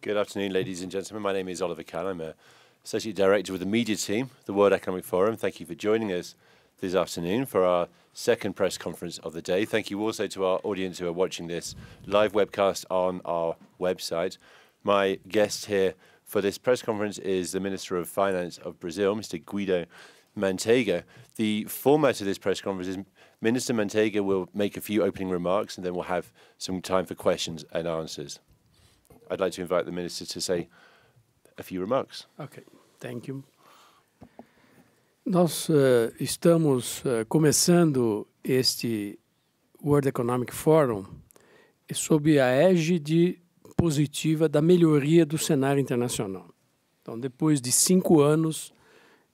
Good afternoon, ladies and gentlemen. My name is Oliver Kahn. I'm a Associate Director with the Media Team, the World Economic Forum. Thank you for joining us this afternoon for our second press conference of the day. Thank you also to our audience who are watching this live webcast on our website. My guest here for this press conference is the Minister of Finance of Brazil, Mr. Guido Mantega. The format of this press conference is Minister Mantega will make a few opening remarks and then we'll have some time for questions and answers. I'd like to invite the Minister to say a few remarks. Okay, thank you. Nós uh, estamos uh, começando este World Economic Forum sob a égide positiva da melhoria do cenário internacional. Então, depois de cinco anos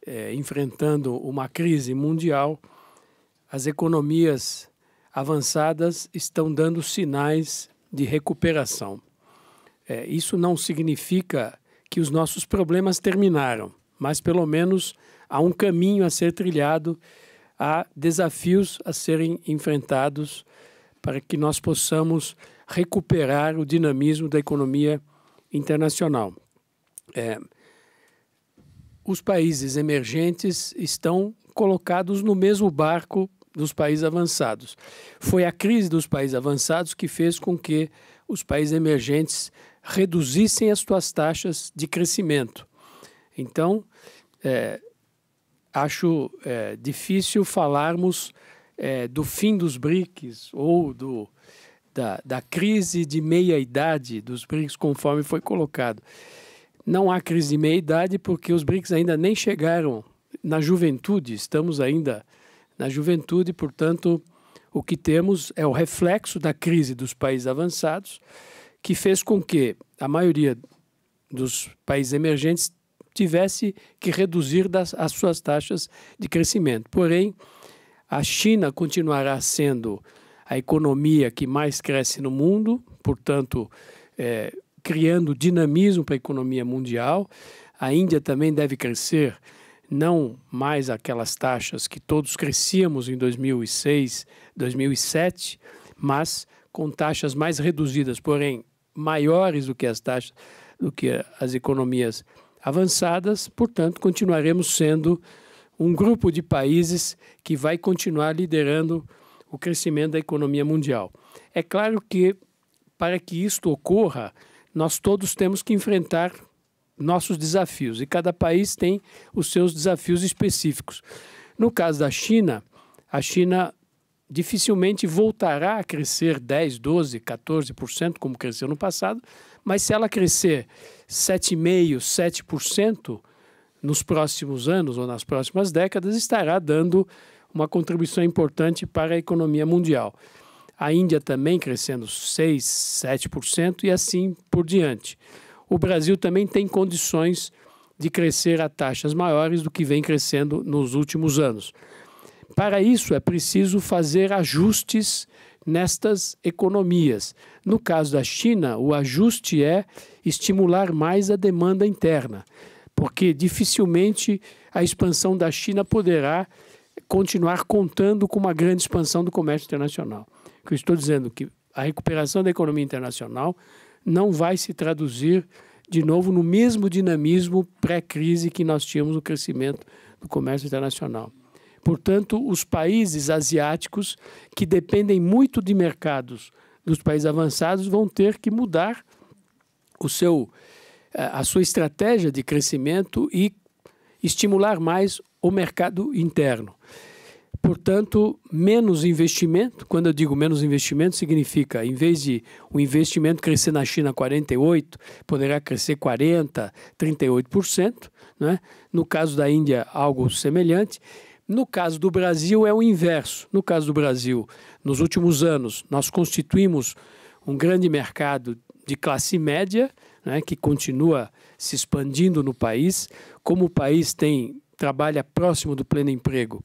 eh, enfrentando uma crise mundial, as economias avançadas estão dando sinais de recuperação. É, isso não significa que os nossos problemas terminaram, mas pelo menos há um caminho a ser trilhado, há desafios a serem enfrentados para que nós possamos recuperar o dinamismo da economia internacional. É, os países emergentes estão colocados no mesmo barco dos países avançados. Foi a crise dos países avançados que fez com que os países emergentes reduzissem as suas taxas de crescimento. Então, é, acho é, difícil falarmos é, do fim dos BRICS ou do, da, da crise de meia-idade dos BRICS, conforme foi colocado. Não há crise de meia-idade porque os BRICS ainda nem chegaram na juventude, estamos ainda na juventude, portanto, o que temos é o reflexo da crise dos países avançados que fez com que a maioria dos países emergentes tivesse que reduzir das, as suas taxas de crescimento. Porém, a China continuará sendo a economia que mais cresce no mundo, portanto, é, criando dinamismo para a economia mundial. A Índia também deve crescer, não mais aquelas taxas que todos crescíamos em 2006, 2007, mas com taxas mais reduzidas, porém maiores do que as taxas, do que as economias avançadas, portanto, continuaremos sendo um grupo de países que vai continuar liderando o crescimento da economia mundial. É claro que, para que isto ocorra, nós todos temos que enfrentar nossos desafios e cada país tem os seus desafios específicos. No caso da China, a China dificilmente voltará a crescer 10, 12, 14% como cresceu no passado, mas se ela crescer 7,5, 7% nos próximos anos ou nas próximas décadas, estará dando uma contribuição importante para a economia mundial. A Índia também crescendo 6, 7% e assim por diante. O Brasil também tem condições de crescer a taxas maiores do que vem crescendo nos últimos anos. Para isso, é preciso fazer ajustes nestas economias. No caso da China, o ajuste é estimular mais a demanda interna, porque dificilmente a expansão da China poderá continuar contando com uma grande expansão do comércio internacional. O que eu estou dizendo é que a recuperação da economia internacional não vai se traduzir de novo no mesmo dinamismo pré-crise que nós tínhamos no crescimento do comércio internacional. Portanto, os países asiáticos que dependem muito de mercados dos países avançados vão ter que mudar o seu, eh, a sua estratégia de crescimento e estimular mais o mercado interno. Portanto, menos investimento, quando eu digo menos investimento, significa, em vez de o investimento crescer na China 48%, poderá crescer 40%, 38%, né? no caso da Índia, algo semelhante. No caso do Brasil, é o inverso. No caso do Brasil, nos últimos anos, nós constituímos um grande mercado de classe média, né, que continua se expandindo no país. Como o país tem trabalha próximo do pleno emprego,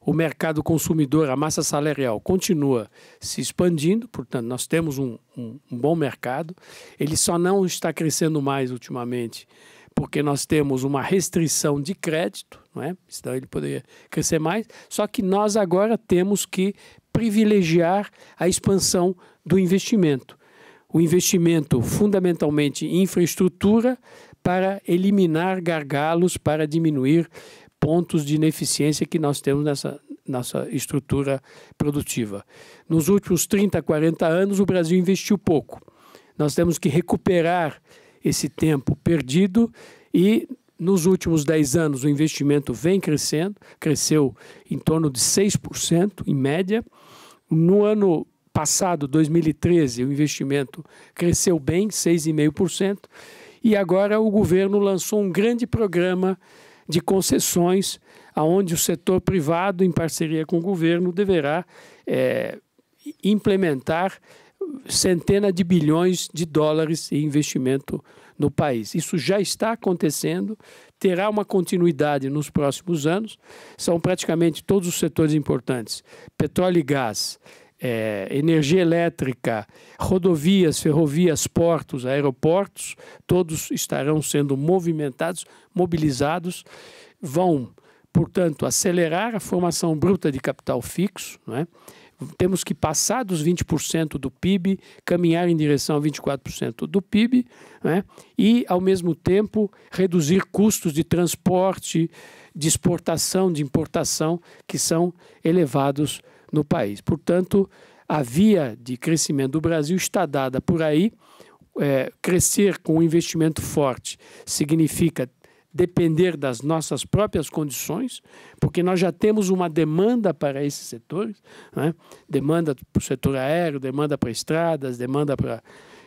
o mercado consumidor, a massa salarial, continua se expandindo, portanto, nós temos um, um, um bom mercado. Ele só não está crescendo mais ultimamente porque nós temos uma restrição de crédito, não é? senão ele poderia crescer mais, só que nós agora temos que privilegiar a expansão do investimento. O investimento fundamentalmente em infraestrutura para eliminar gargalos, para diminuir pontos de ineficiência que nós temos nessa nossa estrutura produtiva. Nos últimos 30, 40 anos, o Brasil investiu pouco. Nós temos que recuperar esse tempo perdido e nos últimos 10 anos o investimento vem crescendo, cresceu em torno de 6% em média. No ano passado, 2013, o investimento cresceu bem, 6,5%, e agora o governo lançou um grande programa de concessões, aonde o setor privado, em parceria com o governo, deverá é, implementar centenas de bilhões de dólares em investimento no país. Isso já está acontecendo, terá uma continuidade nos próximos anos. São praticamente todos os setores importantes: petróleo e gás, é, energia elétrica, rodovias, ferrovias, portos, aeroportos, todos estarão sendo movimentados, mobilizados, vão, portanto, acelerar a formação bruta de capital fixo, não é? temos que passar dos 20% do PIB, caminhar em direção a 24% do PIB, né? e, ao mesmo tempo, reduzir custos de transporte, de exportação, de importação, que são elevados no país. Portanto, a via de crescimento do Brasil está dada por aí. É, crescer com um investimento forte significa depender das nossas próprias condições, porque nós já temos uma demanda para esses setores né? demanda para o setor aéreo, demanda para estradas, demanda para,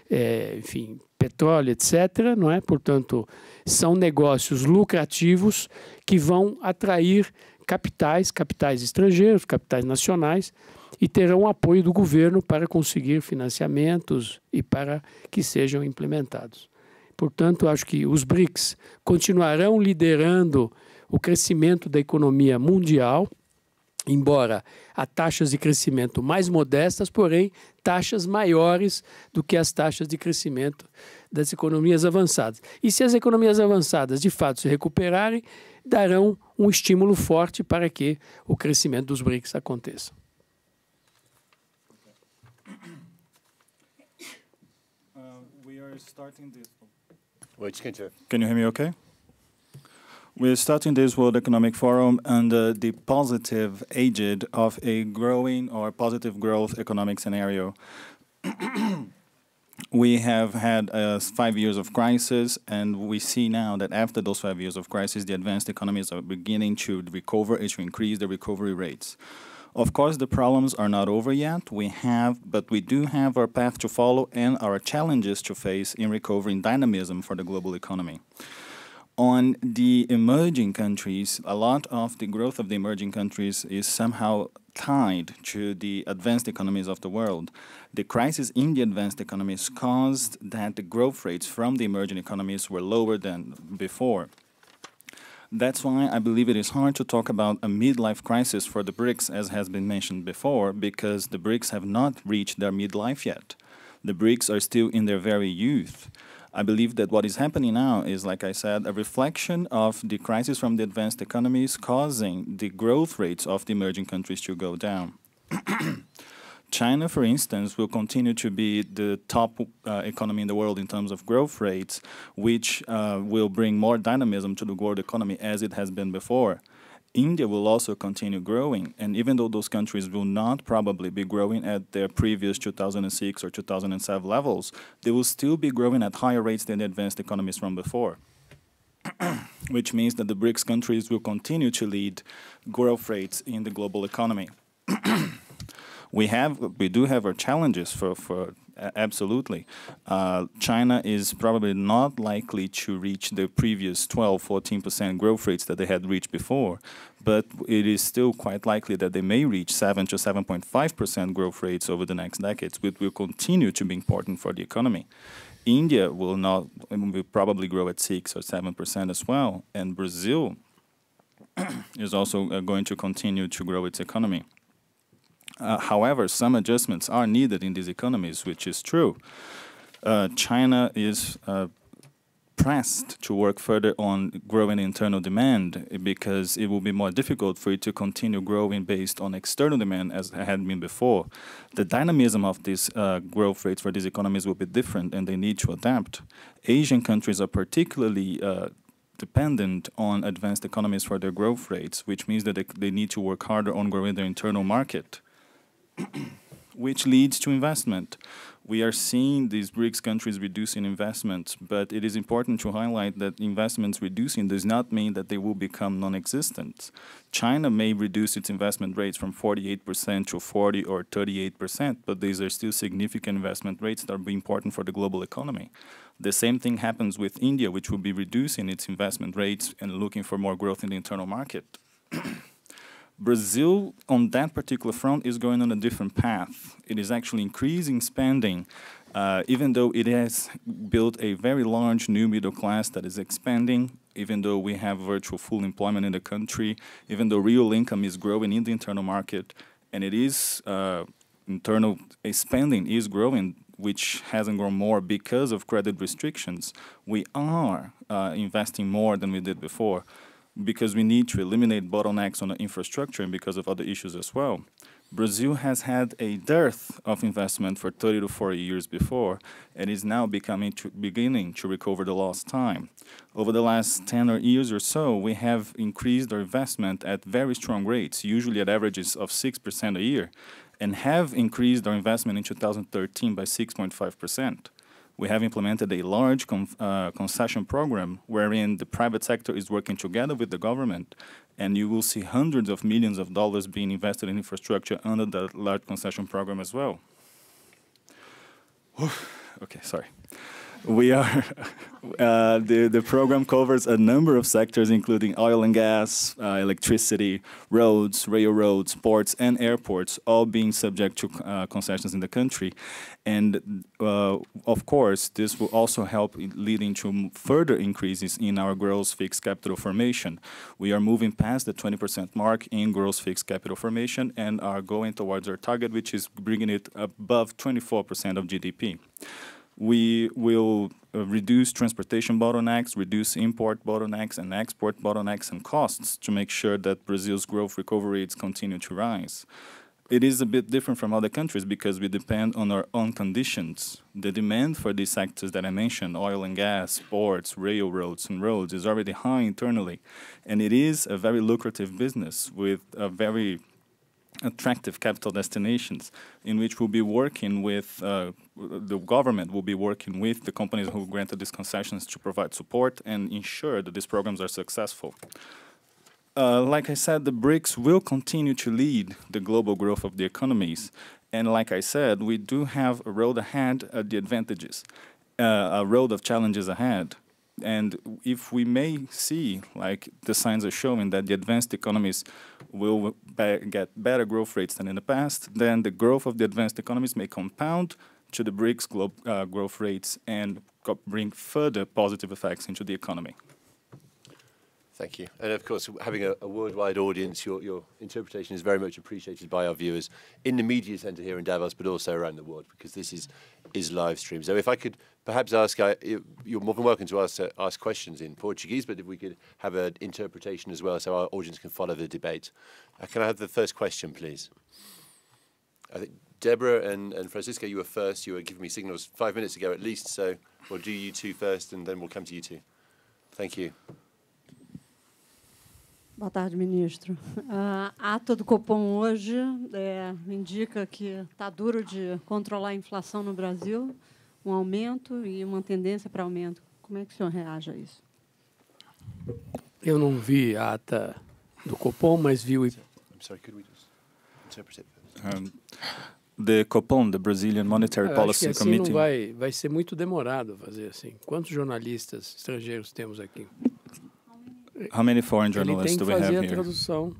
é, enfim, petróleo, etc. Não é? Portanto, são negócios lucrativos que vão atrair capitais, capitais estrangeiros, capitais nacionais, e terão apoio do governo para conseguir financiamentos e para que sejam implementados. Portanto, acho que os BRICS continuarão liderando o crescimento da economia mundial, embora a taxas de crescimento mais modestas, porém taxas maiores do que as taxas de crescimento das economias avançadas. E se as economias avançadas de fato se recuperarem, darão um estímulo forte para que o crescimento dos BRICS aconteça. Uh, we are starting this Can you hear me okay? We're starting this World Economic Forum under the positive aged of a growing or positive growth economic scenario. we have had uh, five years of crisis, and we see now that after those five years of crisis, the advanced economies are beginning to recover and to increase the recovery rates. Of course, the problems are not over yet. We have, but we do have our path to follow and our challenges to face in recovering dynamism for the global economy. On the emerging countries, a lot of the growth of the emerging countries is somehow tied to the advanced economies of the world. The crisis in the advanced economies caused that the growth rates from the emerging economies were lower than before. That's why I believe it is hard to talk about a midlife crisis for the BRICS, as has been mentioned before, because the BRICS have not reached their midlife yet. The BRICS are still in their very youth. I believe that what is happening now is, like I said, a reflection of the crisis from the advanced economies causing the growth rates of the emerging countries to go down. China, for instance, will continue to be the top uh, economy in the world in terms of growth rates, which uh, will bring more dynamism to the world economy as it has been before. India will also continue growing, and even though those countries will not probably be growing at their previous 2006 or 2007 levels, they will still be growing at higher rates than the advanced economies from before. which means that the BRICS countries will continue to lead growth rates in the global economy. we have we do have our challenges for for absolutely. Uh, China is probably not likely to reach the previous 12, 14% growth rates that they had reached before, but it is still quite likely that they may reach 7 to 7.5% growth rates over the next decades, which will continue to be important for the economy. India will not um, will probably grow at 6 or 7% as well, and Brazil is also uh, going to continue to grow its economy. Uh, however, some adjustments are needed in these economies, which is true. Uh, China is uh, pressed to work further on growing internal demand because it will be more difficult for it to continue growing based on external demand as it had been before. The dynamism of these uh, growth rates for these economies will be different and they need to adapt. Asian countries are particularly uh, dependent on advanced economies for their growth rates, which means that they, they need to work harder on growing their internal market. which leads to investment. We are seeing these BRICS countries reducing investments, but it is important to highlight that investments reducing does not mean that they will become non existent. China may reduce its investment rates from 48% to 40 or 38%, but these are still significant investment rates that are important for the global economy. The same thing happens with India, which will be reducing its investment rates and looking for more growth in the internal market. Brazil, on that particular front, is going on a different path. It is actually increasing spending, uh, even though it has built a very large new middle class that is expanding, even though we have virtual full employment in the country, even though real income is growing in the internal market, and it is uh, internal spending is growing, which hasn't grown more because of credit restrictions. We are uh, investing more than we did before because we need to eliminate bottlenecks on the infrastructure and because of other issues as well. Brazil has had a dearth of investment for 30 to 40 years before and is now becoming to, beginning to recover the lost time. Over the last 10 or years or so, we have increased our investment at very strong rates, usually at averages of 6% a year, and have increased our investment in 2013 by 6.5% we have implemented a large uh, concession program wherein the private sector is working together with the government, and you will see hundreds of millions of dollars being invested in infrastructure under that large concession program as well. Whew. Okay, sorry we are uh, the the program covers a number of sectors, including oil and gas, uh, electricity, roads, railroads, ports, and airports, all being subject to uh, concessions in the country. And uh, of course, this will also help leading to further increases in our gross fixed capital formation. We are moving past the 20% mark in gross fixed capital formation and are going towards our target, which is bringing it above 24% of GDP we will uh, reduce transportation bottlenecks, reduce import bottlenecks and export bottlenecks and costs to make sure that Brazil's growth recovery rates continue to rise. It is a bit different from other countries because we depend on our own conditions. The demand for these sectors that I mentioned, oil and gas, ports, railroads and roads, is already high internally. And it is a very lucrative business with a very attractive capital destinations in which we'll be working with uh, the government will be working with the companies who granted these concessions to provide support and ensure that these programs are successful. Uh, like I said, the BRICS will continue to lead the global growth of the economies. And like I said, we do have a road ahead, at the advantages, uh, a road of challenges ahead. And if we may see, like the signs are showing, that the advanced economies will be get better growth rates than in the past, then the growth of the advanced economies may compound to the BRICS uh, growth rates and bring further positive effects into the economy. Thank you. And of course, having a, a worldwide audience, your, your, interpretation is very much appreciated by our viewers in the media centre here in Davos, but also around the world, because this is is live stream. So if I could perhaps ask, I, uh, you're more than welcome to ask, uh, ask questions in Portuguese, but if we could have an interpretation as well so our audience can follow the debate. Uh, can I have the first question, please? I think Deborah and, and Francisco, you were first. You were giving me signals five minutes ago at least, so we'll do you two first and then we'll come to you two. Thank you. Boa tarde, ministro. A ah, ata do Copom hoje é, indica que está duro de controlar a inflação no Brasil, um aumento e uma tendência para aumento. Como é que o senhor reage a isso? Eu não vi a ata do Copom, mas vi o. I'm the Copom, the Brazilian Monetary ah, Policy assim Committee. Não vai, vai ser muito demorado fazer assim. Quantos jornalistas estrangeiros temos aqui? How many foreign journalists do we have here? Ele tem que fazer a tradução.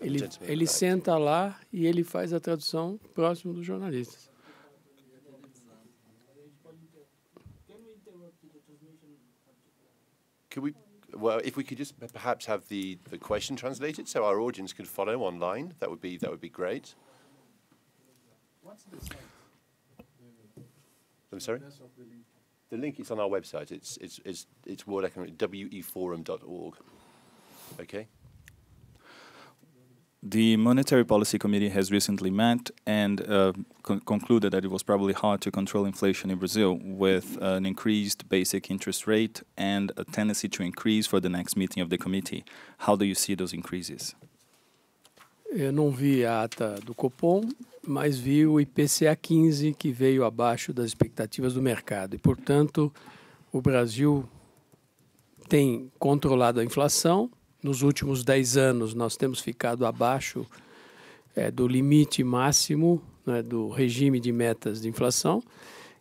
Ele, ele senta lá e ele faz a tradução próximo dos jornalistas. Could we, well, if we could just perhaps have the, the question translated so our audience could follow online, that would be, that would be great. I'm sorry? The link is on our website. It's, it's, it's, it's World Economic, weforum.org. Okay? The Monetary Policy Committee has recently met and uh, con concluded that it was probably hard to control inflation in Brazil with an increased basic interest rate and a tendency to increase for the next meeting of the committee. How do you see those increases? Eu não vi a ata do Copom, mas viu o IPCA 15 que veio abaixo das expectativas do mercado. E, portanto, o Brasil tem controlado a inflação. Nos últimos 10 anos, nós temos ficado abaixo é, do limite máximo né, do regime de metas de inflação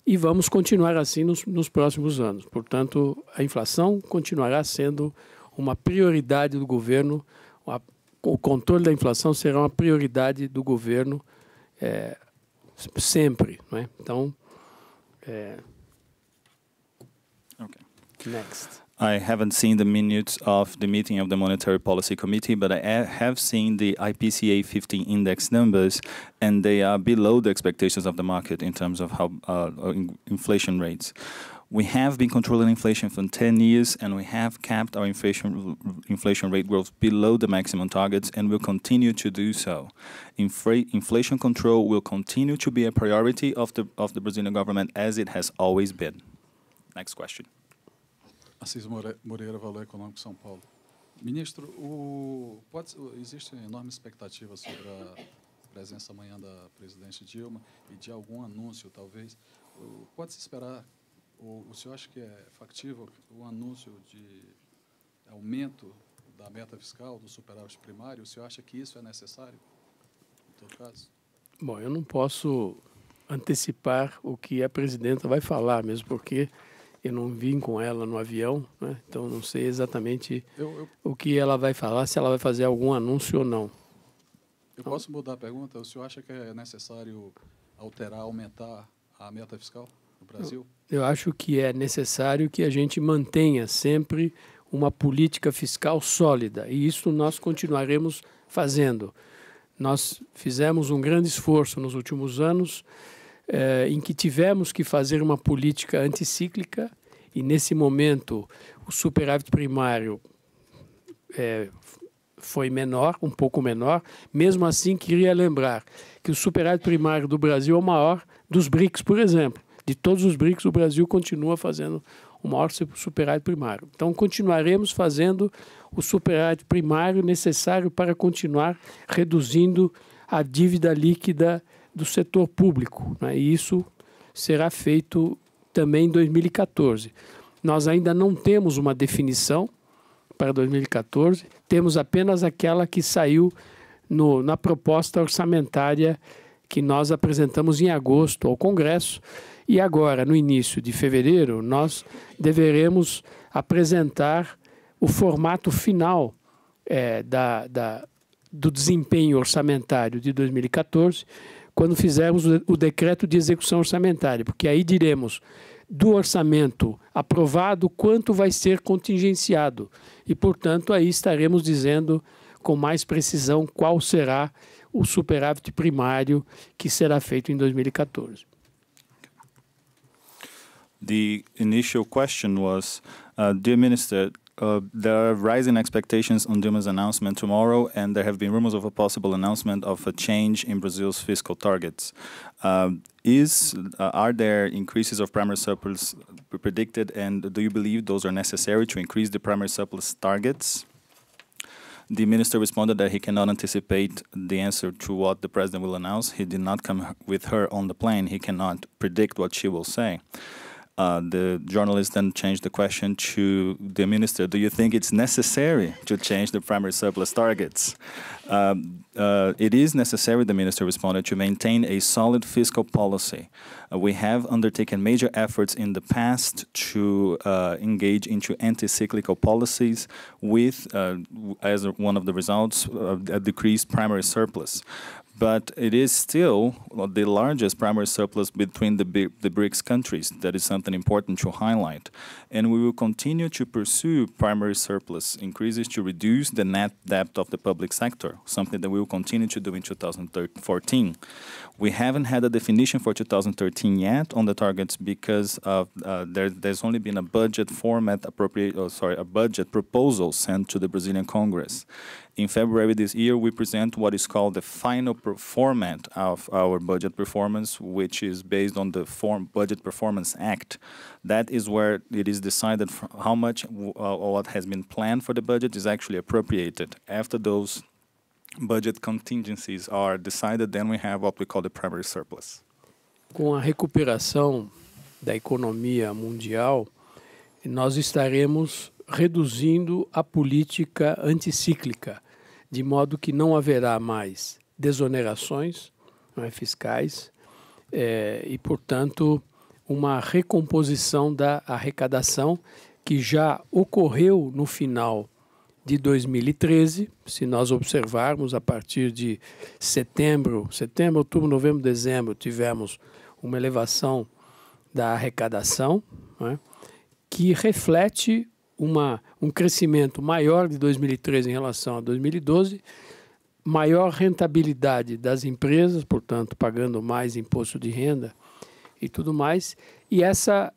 e vamos continuar assim nos, nos próximos anos. Portanto, a inflação continuará sendo uma prioridade do governo, a, o controle da inflação será uma prioridade do governo é, sempre, não é? Então, é... Okay. Next. I haven't seen the minutes of the meeting of the Monetary Policy Committee, but I have seen the IPCA 15 index numbers, and they are below the expectations of the market in terms of how uh, inflation rates we have been controlling inflation for 10 years and we have capped our inflation inflation rate growth below the maximum targets and will continue to do so. Infra inflation control will continue to be a priority of the of the Brazilian government as it has always been. Next question. Assis Moreira, Valor Econômico, São Paulo. Ministro, o, pode, existe enorme expectativa sobre a presença amanhã da presidente Dilma e de algum anúncio, talvez. Pode-se esperar O, o senhor acha que é factível o anúncio de aumento da meta fiscal, do superávit primário? O senhor acha que isso é necessário, em todo caso? Bom, eu não posso antecipar o que a presidenta vai falar, mesmo porque eu não vim com ela no avião, né? então não sei exatamente eu, eu, o que ela vai falar, se ela vai fazer algum anúncio ou não. Eu então, posso mudar a pergunta? O senhor acha que é necessário alterar, aumentar a meta fiscal? no Brasil? Eu, eu acho que é necessário que a gente mantenha sempre uma política fiscal sólida e isso nós continuaremos fazendo. Nós fizemos um grande esforço nos últimos anos eh, em que tivemos que fazer uma política anticíclica e, nesse momento, o superávit primário eh, foi menor, um pouco menor. Mesmo assim, queria lembrar que o superávit primário do Brasil é o maior dos BRICS, por exemplo de todos os BRICS, o Brasil continua fazendo o maior superávit primário. Então, continuaremos fazendo o superávit primário necessário para continuar reduzindo a dívida líquida do setor público. Né? E isso será feito também em 2014. Nós ainda não temos uma definição para 2014, temos apenas aquela que saiu no, na proposta orçamentária que nós apresentamos em agosto ao Congresso, e agora, no início de fevereiro, nós deveremos apresentar o formato final é, da, da, do desempenho orçamentário de 2014, quando fizermos o, o decreto de execução orçamentária, porque aí diremos do orçamento aprovado quanto vai ser contingenciado. E, portanto, aí estaremos dizendo com mais precisão qual será o superávit primário que será feito em 2014. The initial question was, uh, dear Minister, uh, there are rising expectations on Dilma's announcement tomorrow, and there have been rumors of a possible announcement of a change in Brazil's fiscal targets. Uh, is uh, are there increases of primary surplus predicted, and do you believe those are necessary to increase the primary surplus targets? The minister responded that he cannot anticipate the answer to what the president will announce. He did not come with her on the plane. He cannot predict what she will say. Uh, the journalist then changed the question to the minister Do you think it's necessary to change the primary surplus targets? Um, uh, it is necessary, the minister responded, to maintain a solid fiscal policy. Uh, we have undertaken major efforts in the past to uh, engage into anti cyclical policies, with, uh, as one of the results, a uh, decreased primary surplus but it is still the largest primary surplus between the, B the BRICS countries. That is something important to highlight. And we will continue to pursue primary surplus increases to reduce the net debt of the public sector, something that we will continue to do in 2014. We haven't had a definition for 2013 yet on the targets because of, uh, there, there's only been a budget format appropriate, oh, sorry, a budget proposal sent to the Brazilian Congress. In February this year, we present what is called the final format of our budget performance, which is based on the form Budget Performance Act. That is where it is decided how much uh, what has been planned for the budget is actually appropriated. After those budget contingencies are decided, then we have what we call the primary surplus. Com a recuperação da economia mundial, nós estaremos reduzindo a política anticíclica, de modo que não haverá mais desonerações é, fiscais é, e, portanto, uma recomposição da arrecadação que já ocorreu no final de 2013, se nós observarmos a partir de setembro, setembro, outubro, novembro, dezembro, tivemos uma elevação da arrecadação, é, que reflete uma, um crescimento maior de 2013 em relação a 2012, maior rentabilidade das empresas, portanto, pagando mais imposto de renda e tudo mais, e essa,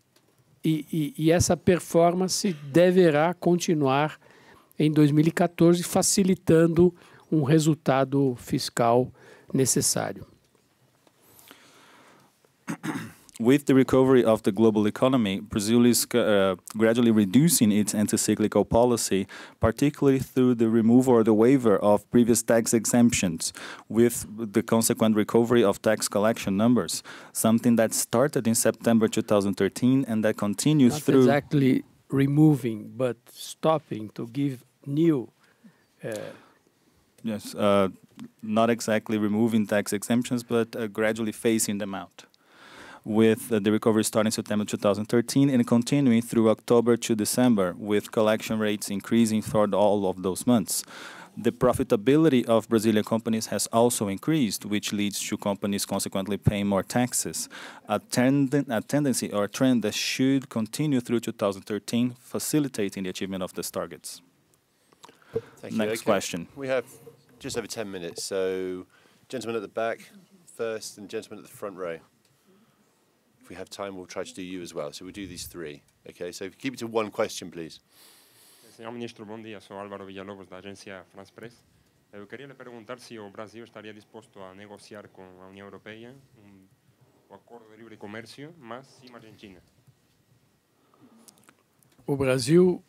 e, e, e essa performance deverá continuar em 2014, facilitando um resultado fiscal necessário. with the recovery of the global economy, Brazil is uh, gradually reducing its anti-cyclical policy, particularly through the removal or the waiver of previous tax exemptions, with the consequent recovery of tax collection numbers, something that started in September 2013 and that continues Not through... exactly removing, but stopping to give new... Uh, yes, uh, not exactly removing tax exemptions, but uh, gradually phasing them out with uh, the recovery starting September 2013 and continuing through October to December, with collection rates increasing throughout all of those months the profitability of Brazilian companies has also increased, which leads to companies consequently paying more taxes, a, tenden a tendency or a trend that should continue through 2013, facilitating the achievement of these targets. Thank Next okay. question. We have just over 10 minutes, so gentlemen at the back first and gentlemen at the front row. If we have time, we'll try to do you as well. So we'll do these three. Okay, so keep it to one question, please. Senhor Ministro, bom dia. Sou Álvaro Villalobos, da agência France Press. Eu eh, queria lhe perguntar se o Brasil estaria disposto a negociar com a União Europeia um, o acordo de livre comércio, mas a Argentina. O Brasil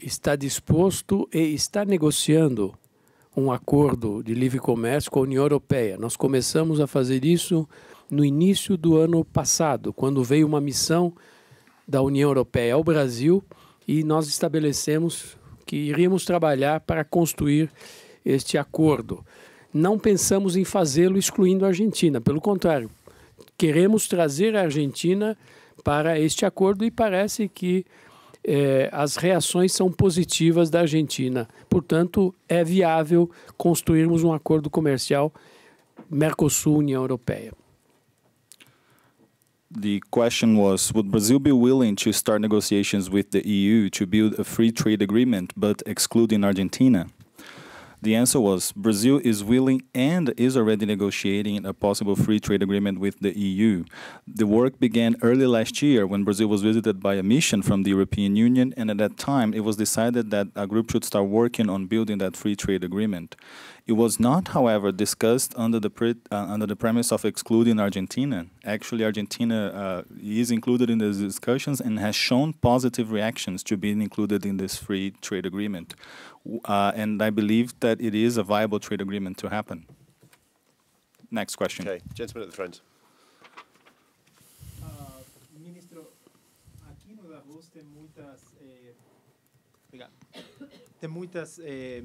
está disposto e está negociando um acordo de livre comércio com a União Europeia. Nós começamos a fazer isso no início do ano passado, quando veio uma missão da União Europeia ao Brasil e nós estabelecemos que iríamos trabalhar para construir este acordo. Não pensamos em fazê-lo excluindo a Argentina, pelo contrário, queremos trazer a Argentina para este acordo e parece que eh, as reações são positivas da Argentina. Portanto, é viável construirmos um acordo comercial Mercosul-União Europeia. the question was Would Brazil be willing to start negotiations with the EU to build a free trade agreement but excluding Argentina? The answer was Brazil is willing and is already negotiating a possible free trade agreement with the EU. The work began early last year when Brazil was visited by a mission from the European Union, and at that time it was decided that a group should start working on building that free trade agreement. It was not, however, discussed under the, pre, uh, under the premise of excluding Argentina. Actually, Argentina uh, is included in the discussions and has shown positive reactions to being included in this free trade agreement. Uh, and I believe that it is a viable trade agreement to happen. Next question. Okay, at the front. Uh,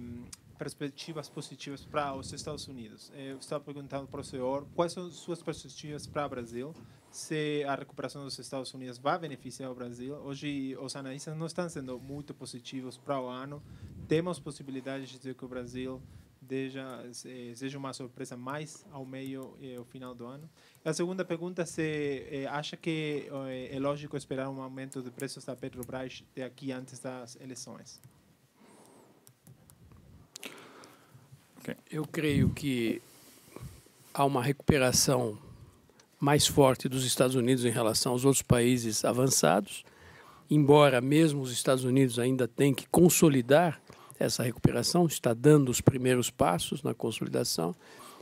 perspectivas positivas para os Estados Unidos. Eh, eu estava perguntando para o senhor quais são suas perspectivas para o Brasil, se a recuperação dos Estados Unidos vai beneficiar o Brasil. Hoje, os analistas não estão sendo muito positivos para o ano. Temos possibilidades de dizer que o Brasil seja uma surpresa mais ao meio e eh, ao final do ano. A segunda pergunta é se eh, acha que é lógico esperar um aumento de preços da Petrobras de aqui antes das eleições? Eu creio que há uma recuperação mais forte dos Estados Unidos em relação aos outros países avançados, embora mesmo os Estados Unidos ainda tenham que consolidar essa recuperação, está dando os primeiros passos na consolidação.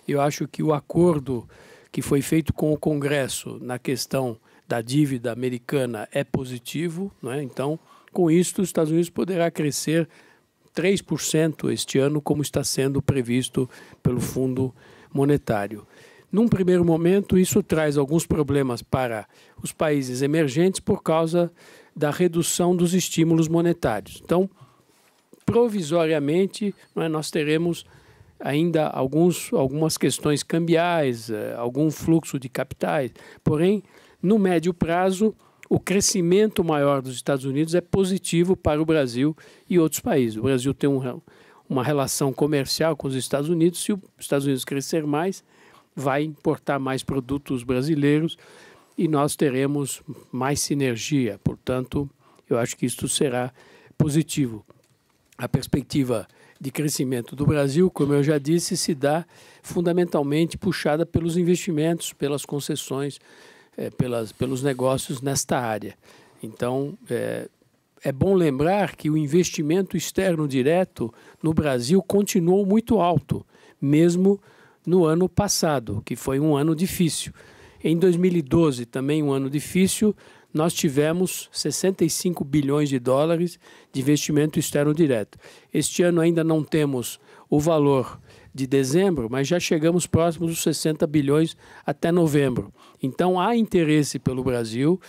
Eu acho que o acordo que foi feito com o Congresso na questão da dívida americana é positivo, né? então, com isso, os Estados Unidos poderá crescer 3% este ano, como está sendo previsto pelo Fundo Monetário. Num primeiro momento, isso traz alguns problemas para os países emergentes por causa da redução dos estímulos monetários. Então, provisoriamente, né, nós teremos ainda alguns, algumas questões cambiais, eh, algum fluxo de capitais. Porém, no médio prazo, o crescimento maior dos Estados Unidos é positivo para o Brasil e outros países. O Brasil tem um, uma relação comercial com os Estados Unidos, se os Estados Unidos crescer mais, vai importar mais produtos brasileiros e nós teremos mais sinergia. Portanto, eu acho que isto será positivo. A perspectiva de crescimento do Brasil, como eu já disse, se dá fundamentalmente puxada pelos investimentos, pelas concessões é, pelas, pelos negócios nesta área. Então, é, é bom lembrar que o investimento externo direto no Brasil continuou muito alto, mesmo no ano passado, que foi um ano difícil. Em 2012, também um ano difícil, nós tivemos 65 bilhões de dólares de investimento externo direto. Este ano ainda não temos o valor de dezembro, mas já chegamos próximos dos 60 bilhões até novembro. Então há interesse pelo Brasil,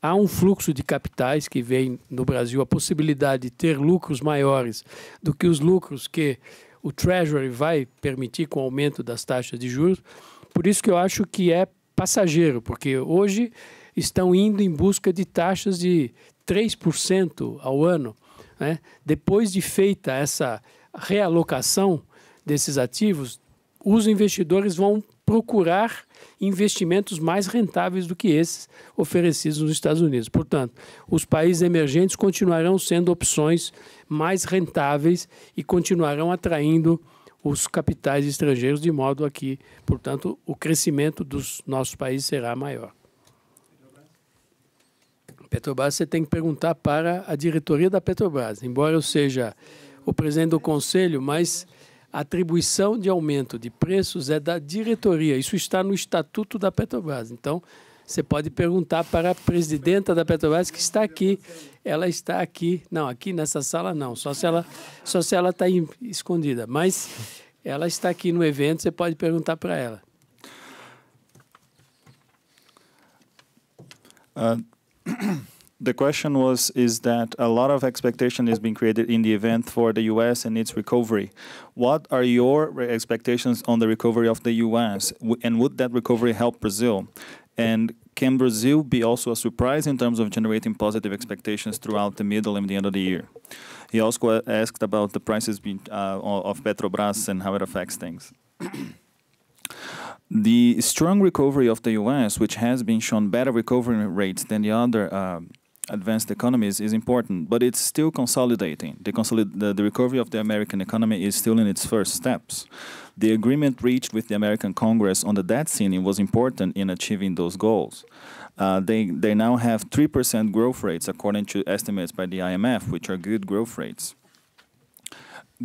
há um fluxo de capitais que vem no Brasil, a possibilidade de ter lucros maiores do que os lucros que o Treasury vai permitir com o aumento das taxas de juros. Por isso que eu acho que é passageiro, porque hoje estão indo em busca de taxas de 3% ao ano. Né? Depois de feita essa realocação desses ativos, os investidores vão procurar investimentos mais rentáveis do que esses oferecidos nos Estados Unidos. Portanto, os países emergentes continuarão sendo opções mais rentáveis e continuarão atraindo os capitais estrangeiros de modo a que, portanto, o crescimento dos nossos países será maior. Petrobras, você tem que perguntar para a diretoria da Petrobras. Embora eu seja o presidente do conselho, mas a atribuição de aumento de preços é da diretoria. Isso está no estatuto da Petrobras. Então, você pode perguntar para a presidenta da Petrobras que está aqui. Ela está aqui, não, aqui nessa sala não, só se ela só se ela está escondida, mas ela está aqui no evento, você pode perguntar para ela. Uh, the question was is that a lot of expectation is being created in the event for the U.S. and its recovery. What are your expectations on the recovery of the U.S. and would that recovery help Brazil? And can Brazil be also a surprise in terms of generating positive expectations throughout the middle and the end of the year? He also asked about the prices being, uh, of Petrobras and how it affects things. the strong recovery of the U.S., which has been shown better recovery rates than the other uh, advanced economies is important, but it's still consolidating. The, consolid- the, the, recovery of the American economy is still in its first steps. The agreement reached with the American Congress on the debt ceiling was important in achieving those goals. Uh, they, they now have 3% growth rates, according to estimates by the IMF, which are good growth rates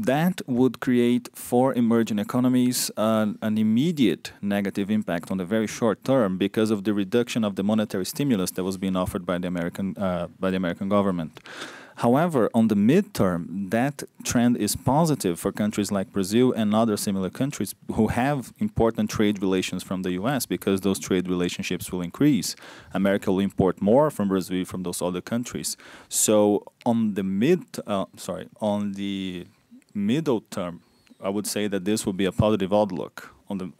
that would create for emerging economies uh, an immediate negative impact on the very short term because of the reduction of the monetary stimulus that was being offered by the American uh, by the American government. However, on the midterm, that trend is positive for countries like Brazil and other similar countries who have important trade relations from the US because those trade relationships will increase. America will import more from Brazil from those other countries. So on the mid uh, sorry, on the middle term, I would say that this will be a positive outlook on the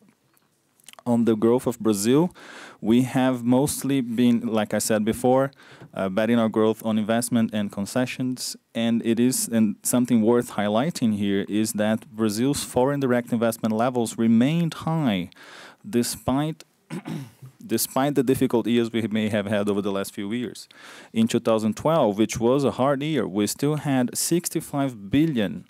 on the growth of Brazil. We have mostly been, like I said before, uh, betting our growth on investment and concessions. And it is and something worth highlighting here is that Brazil's foreign direct investment levels remained high, despite. despite the difficult years we may have had over the last few years. In 2012, which was a hard year, we still had 65 billion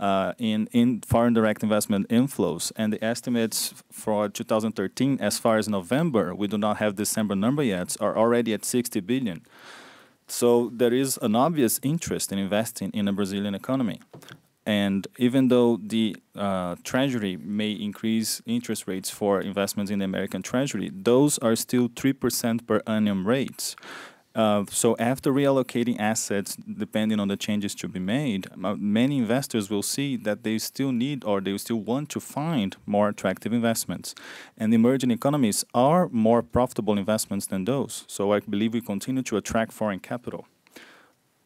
uh, in, in foreign direct investment inflows. And the estimates for 2013, as far as November, we do not have December number yet, are already at 60 billion. So there is an obvious interest in investing in a Brazilian economy. And even though the uh, Treasury may increase interest rates for investments in the American Treasury, those are still 3% per annum rates. Uh, so after reallocating assets, depending on the changes to be made, uh, many investors will see that they still need or they still want to find more attractive investments. And emerging economies are more profitable investments than those. So I believe we continue to attract foreign capital.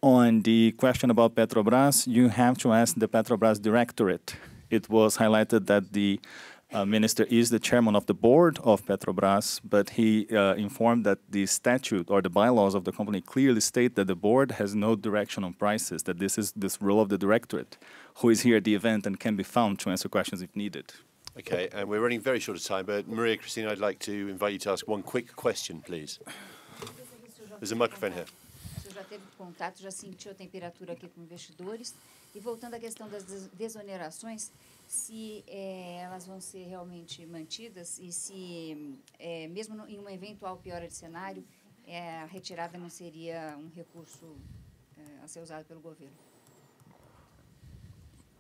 On the question about Petrobras, you have to ask the Petrobras directorate. It was highlighted that the uh, minister is the chairman of the board of Petrobras, but he uh, informed that the statute or the bylaws of the company clearly state that the board has no direction on prices, that this is this role of the directorate, who is here at the event and can be found to answer questions if needed. Okay, and uh, we're running very short of time, but Maria Cristina, I'd like to invite you to ask one quick question, please. There's a microphone here. já teve contato, já sentiu a temperatura aqui com investidores. E voltando à questão das desonerações, se é, elas vão ser realmente mantidas e se, é, mesmo no, em uma eventual piora de cenário, é, a retirada não seria um recurso é, a ser usado pelo governo.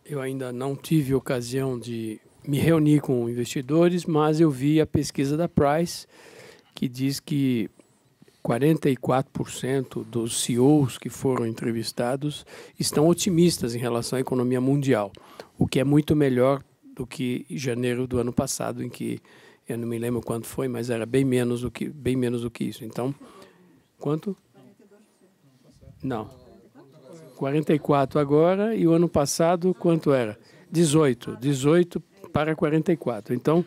Eu ainda não tive ocasião de me reunir com investidores, mas eu vi a pesquisa da Price que diz que 44% dos CEOs que foram entrevistados estão otimistas em relação à economia mundial, o que é muito melhor do que janeiro do ano passado, em que eu não me lembro quanto foi, mas era bem menos do que bem menos do que isso. Então, quanto? Não. 44 agora e o ano passado quanto era? 18, 18 para 44. Então,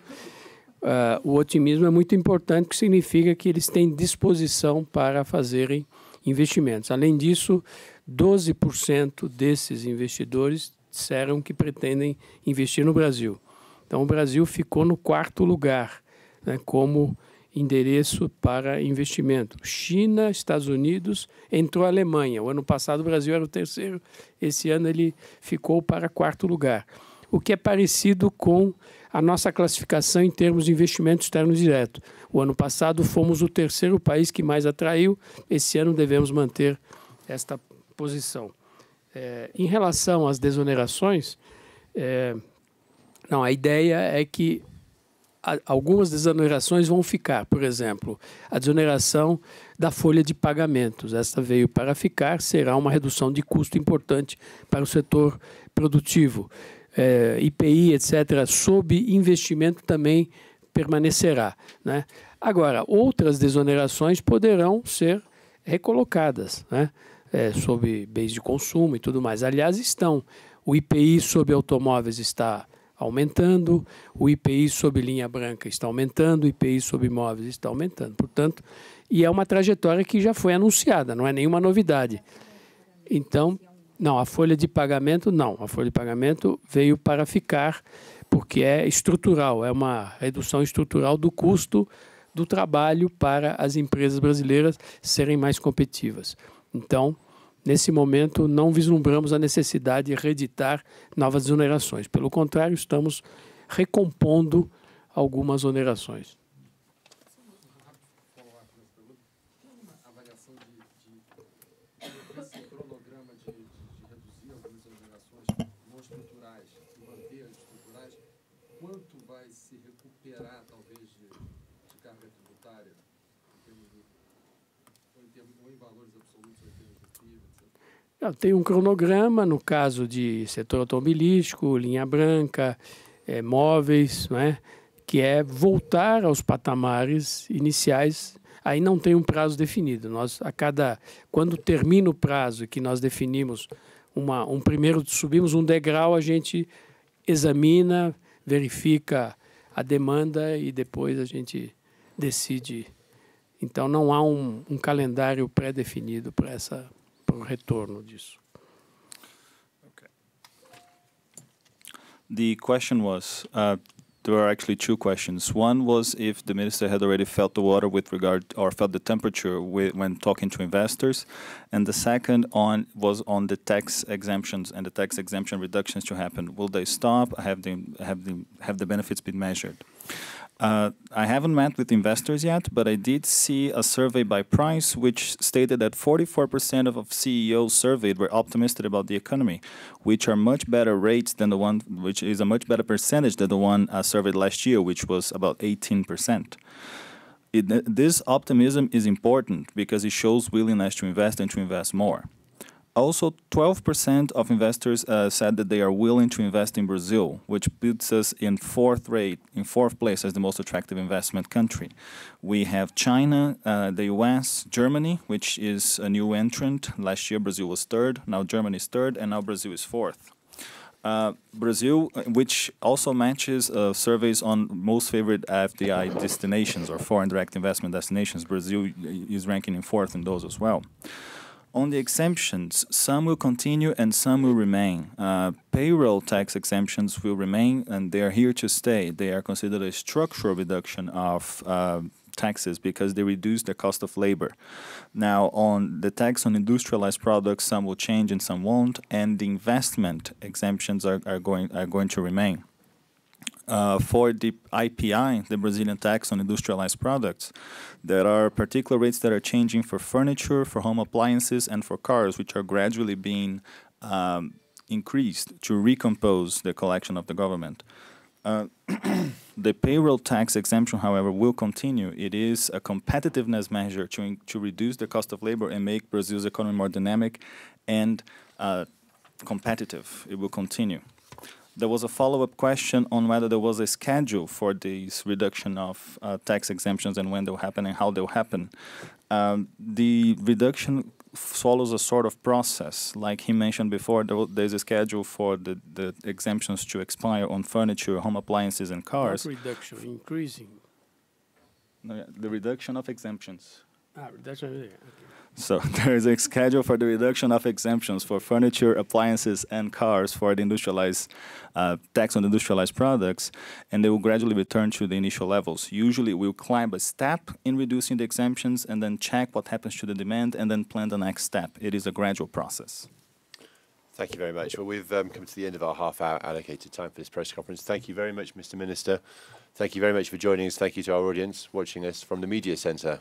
Uh, o otimismo é muito importante, que significa que eles têm disposição para fazerem investimentos. Além disso, 12% desses investidores disseram que pretendem investir no Brasil. Então, o Brasil ficou no quarto lugar né, como endereço para investimento. China, Estados Unidos, entrou a Alemanha. O ano passado o Brasil era o terceiro, esse ano ele ficou para quarto lugar o que é parecido com a nossa classificação em termos de investimento externo direto. O ano passado fomos o terceiro país que mais atraiu, esse ano devemos manter esta posição. É, em relação às desonerações, é, não, a ideia é que algumas desonerações vão ficar, por exemplo, a desoneração da folha de pagamentos. Esta veio para ficar, será uma redução de custo importante para o setor produtivo é, IPI, etc., sob investimento também permanecerá. Né? Agora, outras desonerações poderão ser recolocadas, né? É, sob bens de consumo e tudo mais. Aliás, estão. O IPI sobre automóveis está aumentando, o IPI sobre linha branca está aumentando, o IPI sobre imóveis está aumentando. Portanto, e é uma trajetória que já foi anunciada, não é nenhuma novidade. Então, não, a folha de pagamento não. A folha de pagamento veio para ficar, porque é estrutural, é uma redução estrutural do custo do trabalho para as empresas brasileiras serem mais competitivas. Então, nesse momento, não vislumbramos a necessidade de reeditar novas onerações. Pelo contrário, estamos recompondo algumas onerações. Ah, tem um cronograma, no caso de setor automobilístico, linha branca, é, móveis, né, que é voltar aos patamares iniciais. Aí não tem um prazo definido. Nós, a cada, quando termina o prazo que nós definimos, uma, um primeiro subimos um degrau, a gente examina, verifica a demanda e depois a gente decide Então não há um, um calendário pré-definido para essa para o um retorno disso. Okay. The question was uh, there were actually two questions. One was if the minister had already felt the water with regard or felt the temperature with, when talking to investors, and the second on was on the tax exemptions and the tax exemption reductions to happen. Will they stop? Have have have the benefits been measured? Uh, I haven't met with investors yet, but I did see a survey by Price which stated that 44% of CEOs surveyed were optimistic about the economy, which are much better rates than the one, which is a much better percentage than the one uh, surveyed last year, which was about 18%. It, this optimism is important because it shows willingness to invest and to invest more. Also, 12% of investors uh, said that they are willing to invest in Brazil, which puts us in fourth rate, in fourth place as the most attractive investment country. We have China, uh, the U.S., Germany, which is a new entrant. Last year, Brazil was third. Now Germany is third, and now Brazil is fourth. Uh, Brazil, uh, which also matches uh, surveys on most favorite FDI destinations or foreign direct investment destinations, Brazil uh, is ranking in fourth in those as well on the exemptions, some will continue and some will remain. Uh, payroll tax exemptions will remain and they are here to stay. They are considered a structural reduction of uh, taxes because they reduce the cost of labor. Now, on the tax on industrialized products, some will change and some won't, and the investment exemptions are, are, going, are going to remain uh, for the IPI, the Brazilian tax on industrialized products, there are particular rates that are changing for furniture, for home appliances, and for cars, which are gradually being um, increased to recompose the collection of the government. Uh, the payroll tax exemption, however, will continue. It is a competitiveness measure to, to reduce the cost of labor and make Brazil's economy more dynamic and uh, competitive. It will continue. There was a follow-up question on whether there was a schedule for these reduction of uh, tax exemptions and when they'll happen and how they'll happen. Um, the reduction follows a sort of process. Like he mentioned before, there there's a schedule for the, the exemptions to expire on furniture, home appliances, and cars. Not reduction, increasing. No, yeah, the reduction of exemptions. Ah, reduction, okay. So there is a schedule for the reduction of exemptions for furniture, appliances, and cars for the industrialized uh, tax on industrialized products, and they will gradually return to the initial levels. Usually, we'll climb a step in reducing the exemptions, and then check what happens to the demand, and then plan the next step. It is a gradual process. Thank you very much. Well, we've um, come to the end of our half-hour allocated time for this press conference. Thank you very much, Mr. Minister. Thank you very much for joining us. Thank you to our audience watching us from the Media Centre.